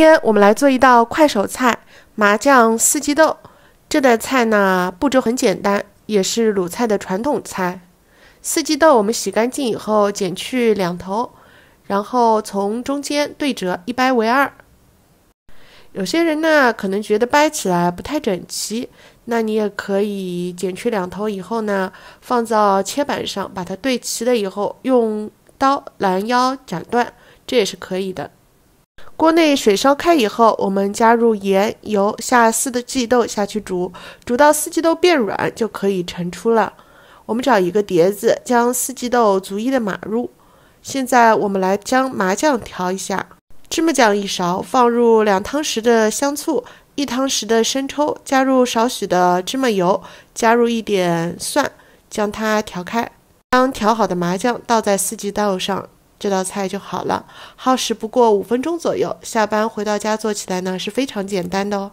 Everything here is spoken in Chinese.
今天我们来做一道快手菜——麻酱四季豆。这道菜呢，步骤很简单，也是鲁菜的传统菜。四季豆我们洗干净以后，剪去两头，然后从中间对折一掰为二。有些人呢，可能觉得掰起来不太整齐，那你也可以剪去两头以后呢，放到切板上，把它对齐了以后，用刀拦腰斩断，这也是可以的。锅内水烧开以后，我们加入盐、油，下四季豆下去煮，煮到四季豆变软就可以盛出了。我们找一个碟子，将四季豆逐一的码入。现在我们来将麻酱调一下：芝麻酱一勺，放入两汤匙的香醋、一汤匙的生抽，加入少许的芝麻油，加入一点蒜，将它调开。将调好的麻酱倒在四季豆上。这道菜就好了，耗时不过五分钟左右。下班回到家做起来呢，是非常简单的哦。